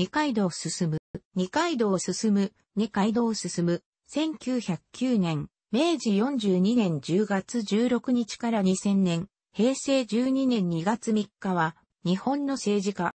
二階堂進む、二階堂進む、二階堂進む、1909年、明治42年10月16日から2000年、平成12年2月3日は、日本の政治家。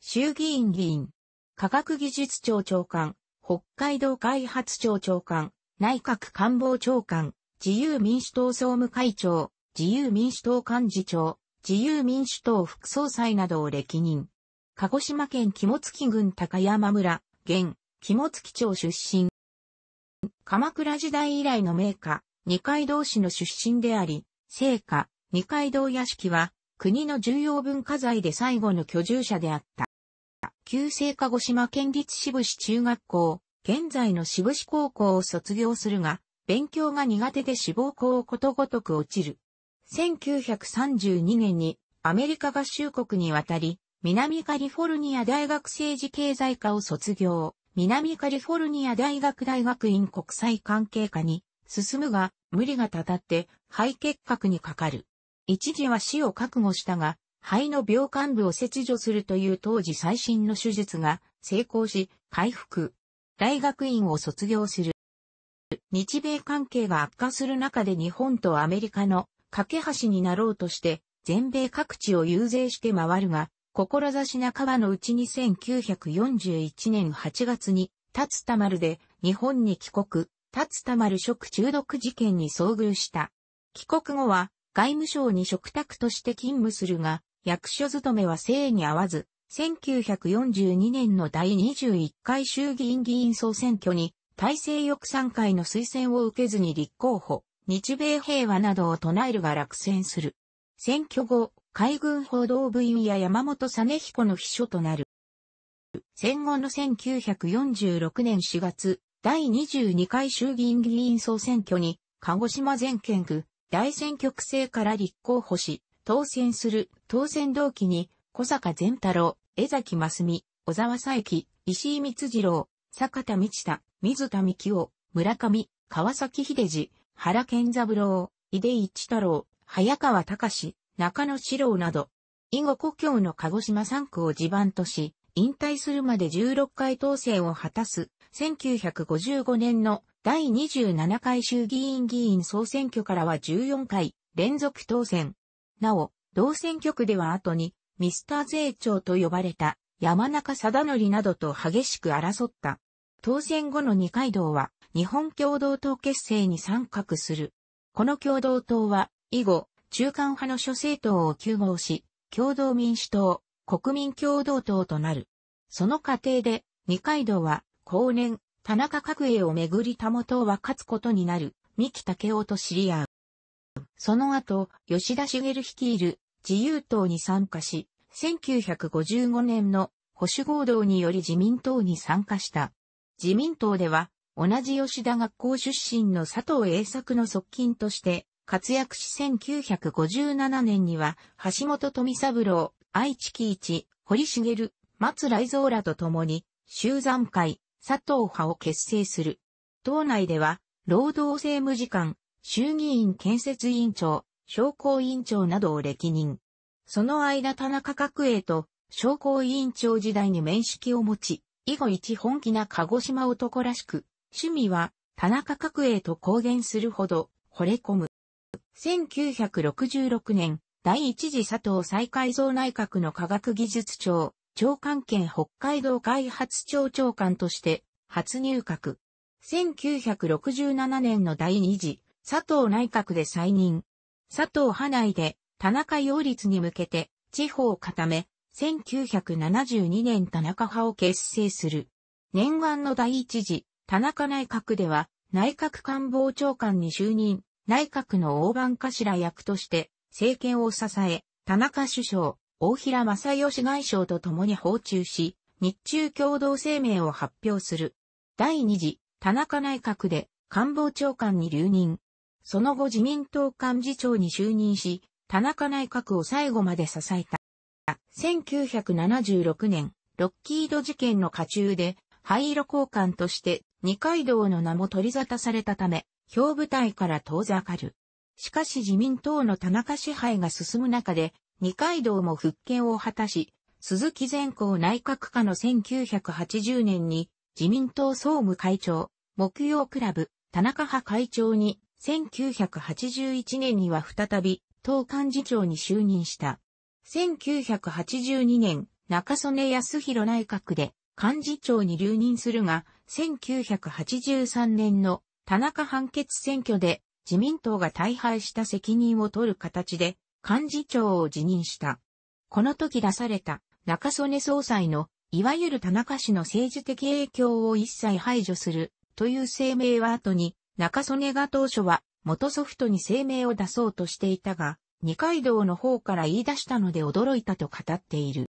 衆議院議員、科学技術庁長官、北海道開発庁長官、内閣官房長官、自由民主党総務会長、自由民主党幹事長、自由民主党副総裁などを歴任。鹿児島県肝付郡高山村、現、肝付町出身。鎌倉時代以来の名家、二階堂氏の出身であり、聖家、二階堂屋敷は、国の重要文化財で最後の居住者であった。旧制鹿児島県立支部市中学校、現在の支部市高校を卒業するが、勉強が苦手で志望校をことごとく落ちる。1932年にアメリカ合衆国に渡り、南カリフォルニア大学政治経済科を卒業、南カリフォルニア大学大学院国際関係科に進むが、無理がたたって肺結核にかかる。一時は死を覚悟したが、肺の病患部を切除するという当時最新の手術が成功し、回復。大学院を卒業する。日米関係が悪化する中で日本とアメリカの架け橋になろうとして、全米各地を遊説して回るが、志半ばのうちに1941年8月に、立田丸で日本に帰国、立田丸食中毒事件に遭遇した。帰国後は外務省に食卓として勤務するが、役所勤めは生に合わず、1942年の第21回衆議院議員総選挙に、大政翼賛会の推薦を受けずに立候補、日米平和などを唱えるが落選する。選挙後、海軍報道部員や山本実彦の秘書となる。戦後の1946年4月、第22回衆議院議員総選挙に、鹿児島全県区、大選挙区制から立候補し、当選する、当選同期に、小坂善太郎、江崎真澄、小沢佐伯、石井光次郎、坂田道太、水田紀夫、村上、川崎秀治、原健三郎、井出一太郎、早川隆、中野志郎など、以後故郷の鹿児島3区を地盤とし、引退するまで16回当選を果たす、1955年の第27回衆議院議員総選挙からは14回連続当選。なお、同選挙区では後に、ミスター税長と呼ばれた山中貞則などと激しく争った。当選後の二階堂は日本共同党結成に参画する。この共同党は以後中間派の諸政党を休合し、共同民主党、国民共同党となる。その過程で、二階堂は、後年、田中角栄をめぐりたもとは勝つことになる、三木武夫と知り合う。その後、吉田茂率いる自由党に参加し、1955年の保守合同により自民党に参加した。自民党では、同じ吉田学校出身の佐藤栄作の側近として、活躍し1957年には、橋本富三郎、愛知喜一、堀茂、松雷蔵らと共に、集山会、佐藤派を結成する。党内では、労働政務次官、衆議院建設委員長、商工委員長などを歴任。その間田中角栄と商工委員長時代に面識を持ち、以後一本気な鹿児島男らしく、趣味は田中角栄と公言するほど惚れ込む。1966年、第一次佐藤再改造内閣の科学技術庁、長官兼北海道開発庁長官として、初入閣。1967年の第二次、佐藤内閣で再任。佐藤派内で、田中擁立に向けて、地方を固め、1972年田中派を結成する。念願の第一次、田中内閣では、内閣官房長官に就任。内閣の大番頭役として政権を支え、田中首相、大平正義外相と共に訪中し、日中共同声明を発表する。第二次、田中内閣で官房長官に留任。その後自民党幹事長に就任し、田中内閣を最後まで支えた。1976年、ロッキード事件の下中で、灰色交換として二階堂の名も取り沙汰されたため、表舞台から遠ざかる。しかし自民党の田中支配が進む中で、二階堂も復権を果たし、鈴木善光内閣下の1980年に自民党総務会長、木曜クラブ、田中派会長に、1981年には再び、党幹事長に就任した。1982年、中曽根康弘内閣で幹事長に留任するが、1983年の田中判決選挙で自民党が大敗した責任を取る形で幹事長を辞任した。この時出された中曽根総裁のいわゆる田中氏の政治的影響を一切排除するという声明は後に中曽根が当初は元ソフトに声明を出そうとしていたが二階堂の方から言い出したので驚いたと語っている。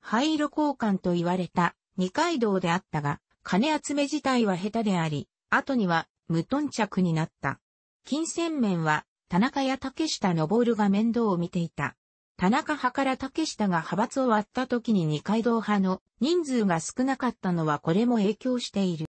灰色交換と言われた二階堂であったが金集め自体は下手であり後には無頓着になった。金銭面は田中や竹下昇が面倒を見ていた。田中派から竹下が派閥を割った時に二階堂派の人数が少なかったのはこれも影響している。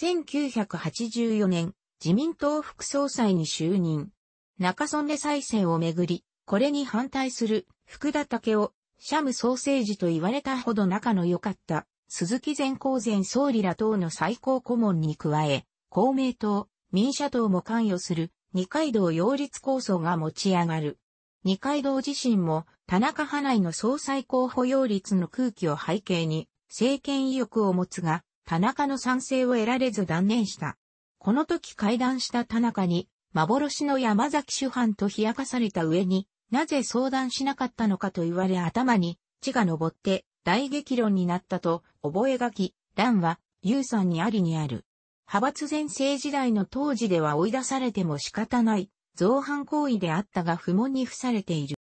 1984年、自民党副総裁に就任。中曽根再選をめぐり、これに反対する福田竹を、シャムソーセージと言われたほど仲の良かった鈴木前光前総理ら党の最高顧問に加え、公明党、民社党も関与する二階堂擁立構想が持ち上がる。二階堂自身も田中派内の総裁候補擁立の空気を背景に政権意欲を持つが、田中の賛成を得られず断念した。この時会談した田中に、幻の山崎主犯と冷やかされた上に、なぜ相談しなかったのかと言われ頭に血が昇って、大激論になったと、覚書き、乱は、さんにありにある。派閥前世時代の当時では追い出されても仕方ない、造反行為であったが不問に付されている。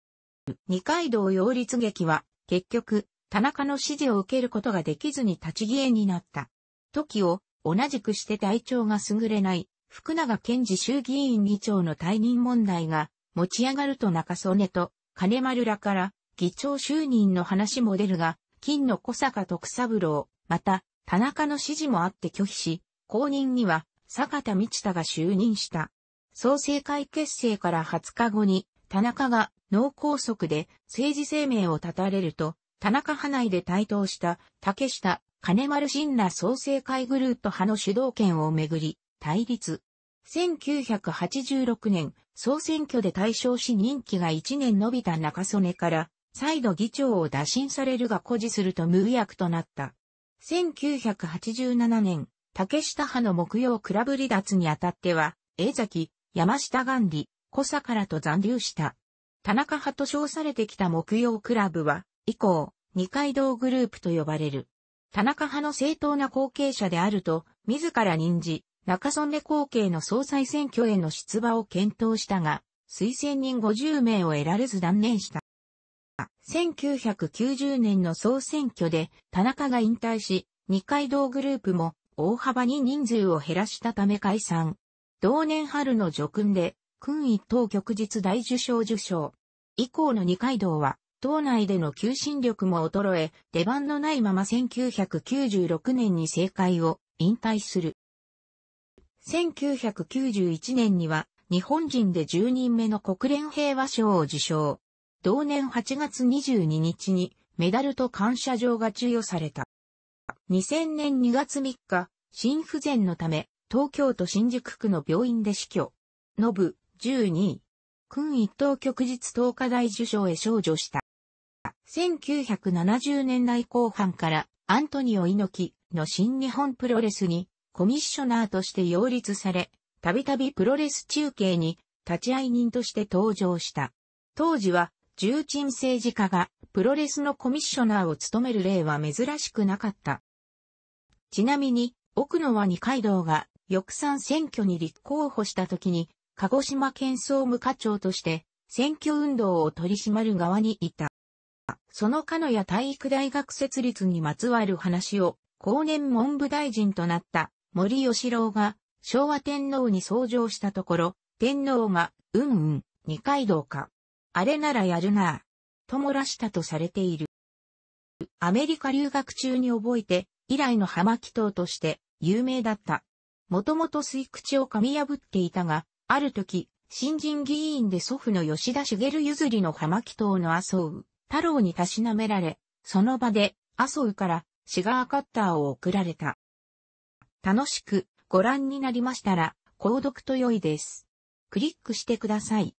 二階堂擁立劇は、結局、田中の指示を受けることができずに立ち消えになった。時を、同じくして体調が優れない、福永健治衆議院議長の退任問題が、持ち上がると中曽根と、金丸らから、議長就任の話も出るが、金の小坂徳三郎、また、田中の指示もあって拒否し、公認には、坂田道太が就任した。創生会結成から20日後に、田中が脳梗塞で政治生命を絶たれると、田中派内で台頭した竹下、金丸信ら創生会グループ派の主導権をめぐり、対立。1986年、総選挙で大勝し任期が1年延びた中曽根から、再度議長を打診されるが誇示すると無役となった。1987年、竹下派の木曜クラブ離脱にあたっては、江崎、山下元里、小坂らと残留した。田中派と称されてきた木曜クラブは、以降、二階堂グループと呼ばれる。田中派の正当な後継者であると、自ら任じ、中曽根後継の総裁選挙への出馬を検討したが、推薦人50名を得られず断念した。1990年の総選挙で田中が引退し、二階堂グループも大幅に人数を減らしたため解散。同年春の叙勲で、勲一等旭日大受賞受賞。以降の二階堂は、党内での求心力も衰え、出番のないまま1996年に政界を引退する。1991年には、日本人で10人目の国連平和賞を受賞。同年8月22日にメダルと感謝状が授与された。2000年2月3日、心不全のため、東京都新宿区の病院で死去。ノブ、12位。君一等旭日東華大受賞へ少女した。1970年代後半からアントニオ猪木の新日本プロレスにコミッショナーとして擁立され、たびたびプロレス中継に立ち会い人として登場した。当時は重鎮政治家がプロレスのコミッショナーを務める例は珍しくなかった。ちなみに、奥野は二階堂が翌参選挙に立候補した時に、鹿児島県総務課長として選挙運動を取り締まる側にいた。そののや体育大学設立にまつわる話を、後年文部大臣となった森吉郎が昭和天皇に創上したところ、天皇が、うんうん、二階堂か、あれならやるなぁ、と漏らしたとされている。アメリカ留学中に覚えて、以来の葉巻頭として有名だった。もともと吸い口を噛み破っていたが、ある時、新人議員で祖父の吉田茂譲りの葉巻頭の麻生太郎にたしなめられ、その場で麻生からシガーカッターを送られた。楽しくご覧になりましたら、購読と良いです。クリックしてください。